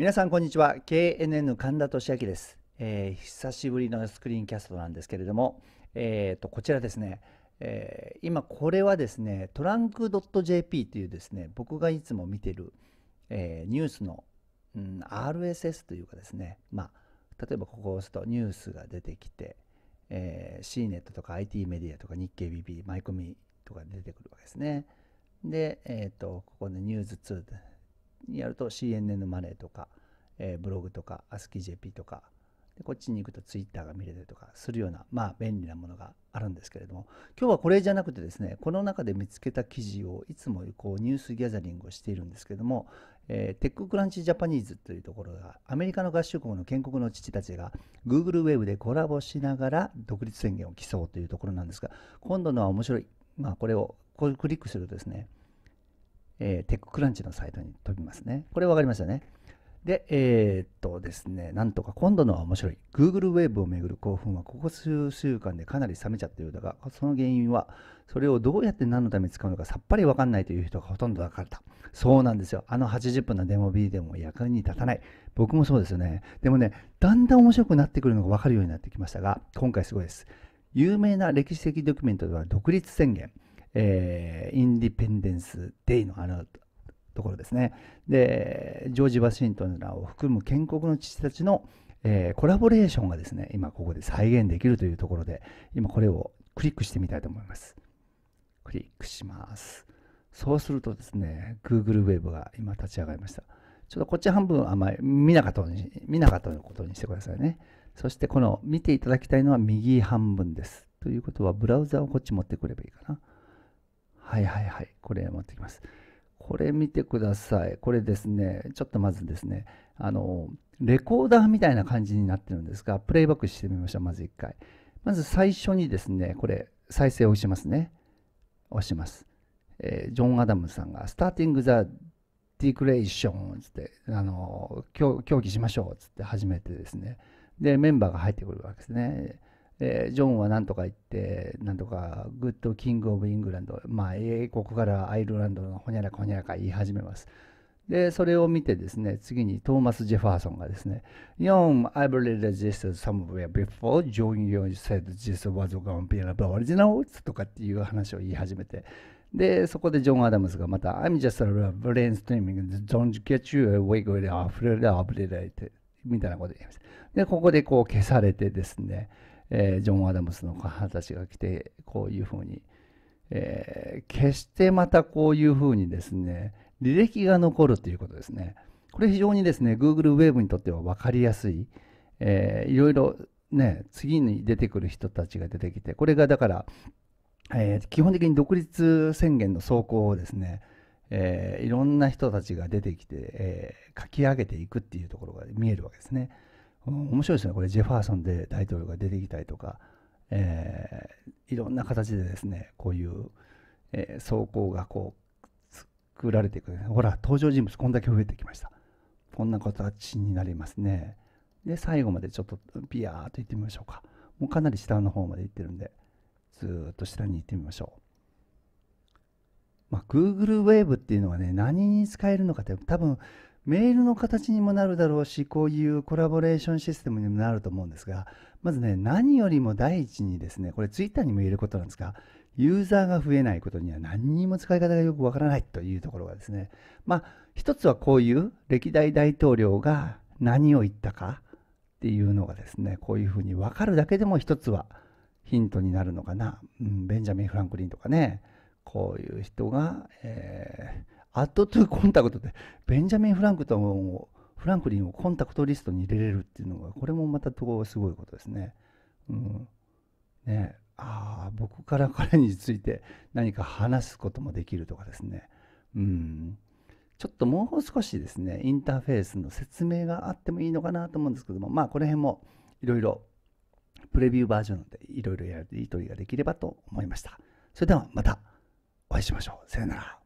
皆さんこんにちは KNN 神田俊明です、えー、久しぶりのスクリーンキャストなんですけれども、えー、とこちらですね、えー、今これはですねトランク .jp というですね僕がいつも見てる、えー、ニュースの、うん、RSS というかですねまあ例えばここを押すとニュースが出てきて、えー、c ネットとか IT メディアとか日経 BP マイコミとか出てくるわけですねで、えーと、ここで、ね、ニュース2にやると CNN マネーとか、えー、ブログとか、ASCII.jp とか、でこっちに行くと Twitter が見れたりとかするような、まあ、便利なものがあるんですけれども、今日はこれじゃなくてですね、この中で見つけた記事をいつもこうニュースギャザリングをしているんですけれども、えー、テッククランチジャパニーズというところが、アメリカの合衆国の建国の父たちが、Google ウェブでコラボしながら独立宣言を競うというところなんですが、今度のは面白い、まあ、これをこうクリックするとですね、えー、テッククランチのサイトに飛びますね。これ分かりましたね。で、えー、っとですね、なんとか今度のは面白い。Google w ェブをめぐる興奮はここ数週間でかなり冷めちゃってるだが、その原因は、それをどうやって何のために使うのかさっぱりわかんないという人がほとんど分からた。そうなんですよ。あの80分のデモビデオも役に立たない。僕もそうですよね。でもね、だんだん面白くなってくるのがわかるようになってきましたが、今回すごいです。有名な歴史的ドキュメントでは独立宣言。えー、インディペンデンス・デイのあのところですね。で、ジョージ・ワシントンらを含む建国の父たちの、えー、コラボレーションがですね、今ここで再現できるというところで、今これをクリックしてみたいと思います。クリックします。そうするとですね、Google Web が今立ち上がりました。ちょっとこっち半分あんまり見なかったに見なかったことにしてくださいね。そしてこの見ていただきたいのは右半分です。ということはブラウザをこっち持ってくればいいかな。はいはいはい。これ持ってきます。これ見てください。これですね、ちょっとまずですね、あの、レコーダーみたいな感じになってるんですが、プレイバックしてみましょう。まず1回。まず最初にですね、これ、再生を押しますね。押します。えー、ジョン・アダムさんが、スターティング・ザ・ディクレーションつって、あの、協議しましょうつって始めてですね。で、メンバーが入ってくるわけですね。えジョンはなんとか言って、なんとかグッドキング・オブ・イングランド、まあ、英国からアイルランドのほにゃらかほにゃらか言い始めます。で、それを見てですね、次にトーマス・ジェファーソンがですね、ヨン、アイブレレジスト・サムウェア・ビフォー、ジョン・ヨン・セッド・ジェスト・ワズ・ガン・ピア・ブ・オリジナル・ウッズとかっていう話を言い始めて、で、そこでジョン・アダムスがまた、アミジャスト・ラブ・レイン・ストリーミング、ジョン・ジュ・ケチュー・ウェイ・グリア・フレル・アブリレイテ、みたいなこと言います。で、ここでこう消されてですね、えー、ジョン・アダムスの母たちが来てこういうふうに、えー、決してまたこういうふうにですね履歴が残るということですねこれ非常にですね Google ウェーブにとっては分かりやすい、えー、いろいろね次に出てくる人たちが出てきてこれがだから、えー、基本的に独立宣言の走行をですねえー、いろんな人たちが出てきて、えー、書き上げていくっていうところが見えるわけですね。うん、面白いですねこれジェファーソンで大統領が出てきたりとか、えー、いろんな形でですねこういう、えー、走行がこう作られていく、ね、ほら登場人物こんだけ増えてきましたこんな形になりますねで最後までちょっとピヤーと行ってみましょうかもうかなり下の方まで行ってるんでずっと下に行ってみましょうまあ、Google Wave っていうのはね、何に使えるのかって、多分メールの形にもなるだろうし、こういうコラボレーションシステムにもなると思うんですが、まずね、何よりも第一にですね、これツイッターにも言えることなんですが、ユーザーが増えないことには何にも使い方がよくわからないというところがですね、まあ、一つはこういう歴代大統領が何を言ったかっていうのがですね、こういうふうにわかるだけでも一つはヒントになるのかな。うん、ベンジャミン・フランクリンとかね、こういう人が、えーアットトゥコンタクトってベンジャミン・フランクトンをフランクリンをコンタクトリストに入れれるっていうのがこれもまたすごいことですね。うん、ねああ僕から彼について何か話すこともできるとかですね。うん、ちょっともう少しですねインターフェースの説明があってもいいのかなと思うんですけどもまあこの辺もいろいろプレビューバージョンでいろいろやり取りができればと思いました。それではまたお会いしましょう。さよなら。